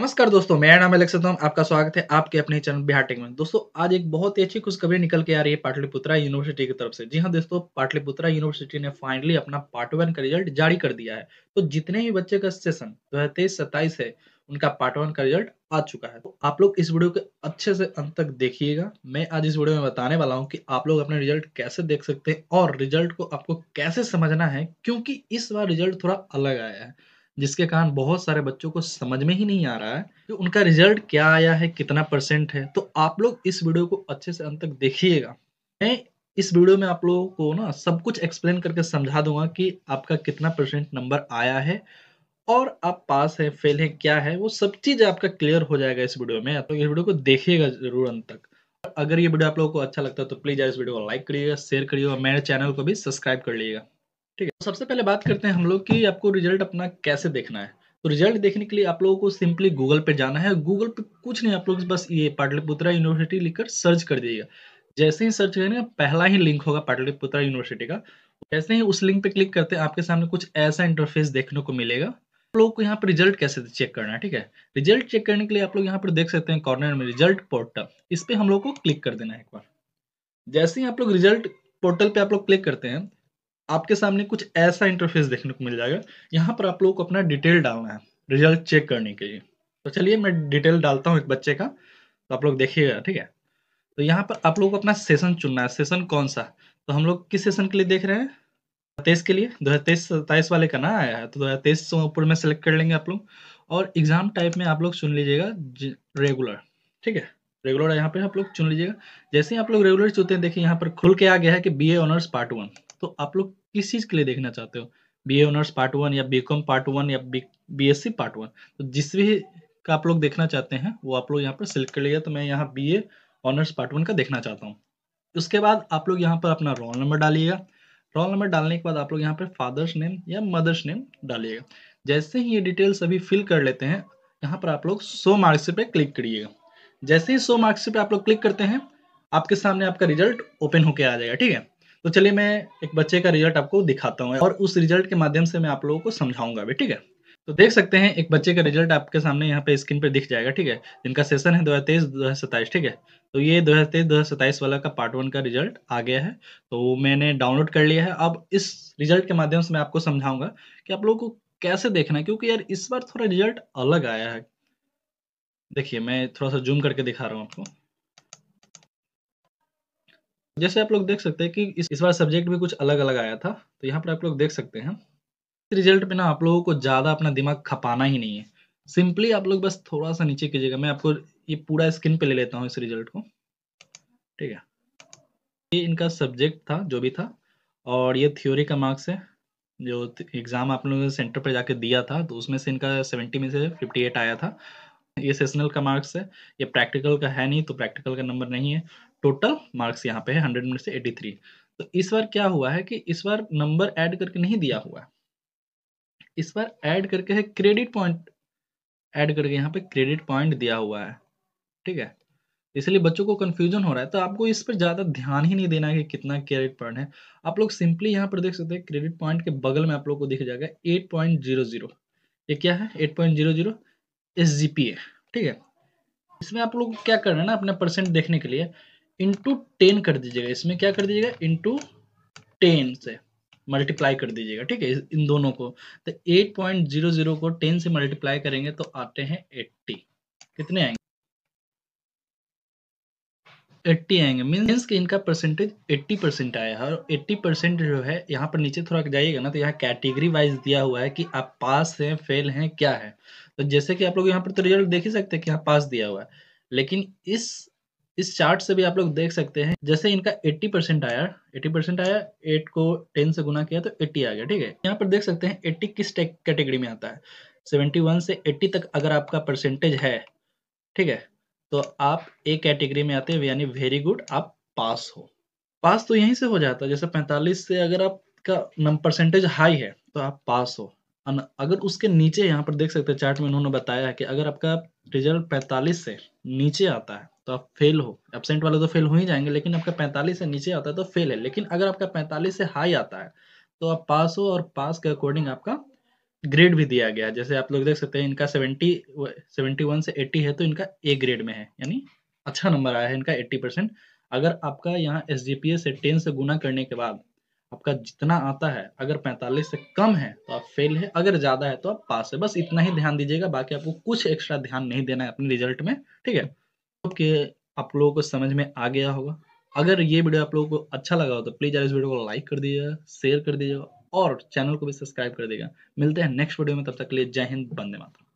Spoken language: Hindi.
नमस्कार दोस्तों मेरा नाम अलग सतम आपका स्वागत है आपके अपने चैनल बिहार टेक में दोस्तों आज एक बहुत ही अच्छी खुशखबरी निकल के आ रही है पाटलिपुत्रा यूनिवर्सिटी की तरफ से जी हाँ दोस्तों पाटलिपुत्रा यूनिवर्सिटी ने फाइनली अपना पार्ट वन का रिजल्ट जारी कर दिया है तो जितने भी बच्चे का सेशन दो हजार तेईस है उनका पार्ट वन का रिजल्ट आ चुका है तो आप लोग इस वीडियो के अच्छे से अंत तक देखिएगा मैं आज इस वीडियो में बताने वाला हूँ कि आप लोग अपने रिजल्ट कैसे देख सकते हैं और रिजल्ट को आपको कैसे समझना है क्योंकि इस बार रिजल्ट थोड़ा अलग आया है जिसके कारण बहुत सारे बच्चों को समझ में ही नहीं आ रहा है कि उनका रिजल्ट क्या आया है कितना परसेंट है तो आप लोग इस वीडियो को अच्छे से अंत तक देखिएगा मैं इस वीडियो में आप लोगों को ना सब कुछ एक्सप्लेन करके समझा दूंगा कि आपका कितना परसेंट नंबर आया है और आप पास है फेल है क्या है वो सब चीज़ आपका क्लियर हो जाएगा इस वीडियो में तो इस वीडियो को देखिएगा जरूर अंत तक अगर ये वीडियो आप लोगों को अच्छा लगता है तो प्लीज़ इस वीडियो को लाइक करिएगा शेयर करिएगा और मेरे चैनल को भी सब्सक्राइब कर लीजिएगा ठीक है तो सबसे पहले बात करते हैं हम लोग कि आपको रिजल्ट अपना कैसे देखना है तो रिजल्ट देखने के लिए आप लोगों को सिंपली गूगल पे जाना है गूगल पे कुछ नहीं आप लोग बस ये पाटलिपुत्रा यूनिवर्सिटी लिखकर सर्च कर दीजिएगा जैसे ही सर्च करेंगे पहला ही लिंक होगा पाटलिपुत्रा यूनिवर्सिटी का जैसे ही उस लिंक पे क्लिक करते हैं आपके सामने कुछ ऐसा इंटरफेस देखने को मिलेगा आप लोग को यहाँ पर रिजल्ट कैसे चेक करना है ठीक है रिजल्ट चेक करने के लिए आप लोग यहाँ पर देख सकते हैं कॉर्नर में रिजल्ट पोर्टल इस पर हम लोग को क्लिक कर देना है एक बार जैसे ही आप लोग रिजल्ट पोर्टल पे आप लोग क्लिक करते हैं आपके सामने कुछ ऐसा इंटरफेस देखने को मिल जाएगा यहाँ पर आप लोगों को अपना डिटेल डालना है रिजल्ट चेक करने के लिए तो चलिए मैं डिटेल डालता हूँ एक बच्चे का तो आप लोग देखिएगा ठीक है तो यहाँ पर आप लोगों को अपना सेशन चुनना है सेशन कौन सा तो हम लोग किस सेशन के लिए देख रहे हैं तेईस के लिए दो हज़ार तेईस वाले का ना आया है तो दो हज़ार तेईस ऊपर में सेलेक्ट कर लेंगे आप लोग और एग्ज़ाम टाइप में आप लोग चुन लीजिएगा रेगुलर ठीक है रेगुलर यहाँ पे आप लोग चुन लीजिएगा जैसे ही आप लोग रेगुलर चुनते हैं देखिए यहाँ पर खुल के आ गया है कि B A honours part one तो आप लोग किस चीज़ के लिए देखना चाहते हो B A honours part one या बी कॉम पार्ट वन या B S C part one तो जिस भी का आप लोग देखना चाहते हैं वो आप लोग यहाँ पर सिलेक्ट कर लिया तो मैं यहाँ B A honours part one का देखना चाहता हूँ उसके बाद आप लोग यहाँ पर अपना रोल नंबर डालिएगा रोल नंबर डालने के बाद आप लोग यहाँ पर फादर्स नेम या मदर्स नेम डालिएगा जैसे ही ये डिटेल्स अभी फिल कर लेते हैं यहाँ पर आप लोग सो मार्क्स पे क्लिक करिएगा जैसे ही सो मार्क्स पे आप लोग क्लिक करते हैं आपके सामने आपका रिजल्ट ओपन होके आ जाएगा ठीक है तो चलिए मैं एक बच्चे का रिजल्ट आपको दिखाता हूँ और उस रिजल्ट के माध्यम से मैं आप लोगों को समझाऊंगा भी ठीक है तो देख सकते हैं एक बच्चे का रिजल्ट आपके सामने यहाँ पे स्क्रीन पे दिख जाएगा ठीक है जिनका सेशन है हजार 2027 ठीक है तो ये हजार 2027 वाला का पार्ट वन का रिजल्ट आ गया है तो मैंने डाउनलोड कर लिया है अब इस रिजल्ट के माध्यम से मैं आपको समझाऊंगा कि आप लोगों को कैसे देखना है क्योंकि यार इस बार थोड़ा रिजल्ट अलग आया है देखिए मैं थोड़ा सा जूम करके दिखा रहा हूँ आपको जैसे आप लोग देख सकते हैं कि इस, इस बार सब्जेक्ट भी कुछ अलग अलग आया था तो यहाँ पर आप लोग देख सकते हैं रिजल्ट में ना आप लोगों को ज़्यादा अपना दिमाग खपाना ही नहीं है सिंपली आप लोग बस थोड़ा सा नीचे कीजिएगा मैं आपको ये पूरा स्क्रीन पे ले लेता हूँ इस रिजल्ट को ठीक है ये इनका सब्जेक्ट था जो भी था और ये थ्योरी का मार्क्स है जो एग्ज़ाम आप लोगों ने सेंटर पर जाके दिया था तो उसमें से इनका सेवेंटी में से फिफ्टी एट आया था ये सेशनल का मार्क्स है ये प्रैक्टिकल का है नहीं तो प्रैक्टिकल का नंबर नहीं है टोटल मार्क्स यहाँ पे है हंड्रेड में से एटी थ्री तो इस बार क्या हुआ है कि इस बार नंबर ऐड करके नहीं दिया हुआ इस बार ऐड करके है क्रेडिट पॉइंट ऐड करके यहाँ पे क्रेडिट पॉइंट दिया हुआ है ठीक है इसलिए बच्चों को कन्फ्यूजन हो रहा है तो आपको इस पर ज़्यादा ध्यान ही नहीं देना है कि कितना क्रेडिट पॉइंट है आप लोग सिंपली यहाँ पर देख सकते हैं क्रेडिट पॉइंट के बगल में आप लोग को दिख जाएगा एट पॉइंट जीरो जीरो ये क्या है eight point zero zero S G P A ठीक है इसमें आप लोग क्या करना है ना अपने परसेंट देखने के लिए इंटू टेन कर दीजिएगा इसमें क्या कर दीजिएगा इंटू टेन से मल्टीप्लाई कर दीजिएगा ठीक है इन दोनों को तो एट पॉइंट जीरो जीरो को टेन से मल्टीप्लाई करेंगे तो आते हैं एट्टी कितने आएंगे एट्टी आएंगे मीन्स कि इनका परसेंटेज एट्टी परसेंट आया है और एट्टी परसेंट जो है यहाँ पर नीचे थोड़ा जाइएगा ना तो यहाँ कैटेगरी वाइज दिया हुआ है कि आप पास हैं फेल हैं क्या है तो जैसे कि आप लोग यहाँ पर तो रिजल्ट देख ही सकते हैं कि यहाँ पास दिया हुआ है लेकिन इस इस चार्ट से भी आप लोग देख सकते हैं जैसे इनका 80 परसेंट आया 80 परसेंट आया 8 को 10 से गुना किया तो 80 आ गया ठीक है यहाँ पर देख सकते हैं 80 किस कैटेगरी में आता है 71 से 80 तक अगर आपका परसेंटेज है ठीक है तो आप ए कैटेगरी में आते हैं यानी वेरी गुड आप पास हो पास तो यहीं से हो जाता है जैसे पैंतालीस से अगर आपका परसेंटेज हाई है तो आप पास हो अगर उसके नीचे यहाँ पर देख सकते हैं चार्ट में उन्होंने बताया है कि अगर आपका रिजल्ट 45 से नीचे आता है तो आप फेल हो एबसेंट वाले तो फेल हो ही जाएंगे लेकिन आपका 45 से नीचे आता है तो फेल है लेकिन अगर आपका 45 से हाई आता है तो आप पास हो और पास के अकॉर्डिंग आपका ग्रेड भी दिया गया जैसे आप लोग देख सकते हैं इनका सेवेंटी सेवेंटी वन से एट्टी है तो इनका ए ग्रेड में है यानी अच्छा नंबर आया है इनका एट्टी परसेंट अगर आपका यहाँ एस से टेन से गुना करने के बाद आपका जितना आता है अगर 45 से कम है तो आप फेल है अगर ज़्यादा है तो आप पास है बस इतना ही ध्यान दीजिएगा बाकी आपको कुछ एक्स्ट्रा ध्यान नहीं देना है अपने रिजल्ट में ठीक है ओके आप लोगों को समझ में आ गया होगा अगर ये वीडियो आप लोगों को अच्छा लगा हो तो प्लीज़ इस वीडियो को लाइक कर दीजिएगा शेयर कर दीजिएगा और चैनल को भी सब्सक्राइब कर दीजिएगा मिलते हैं नेक्स्ट वीडियो में तब तक के लिए जय हिंद बंदे माता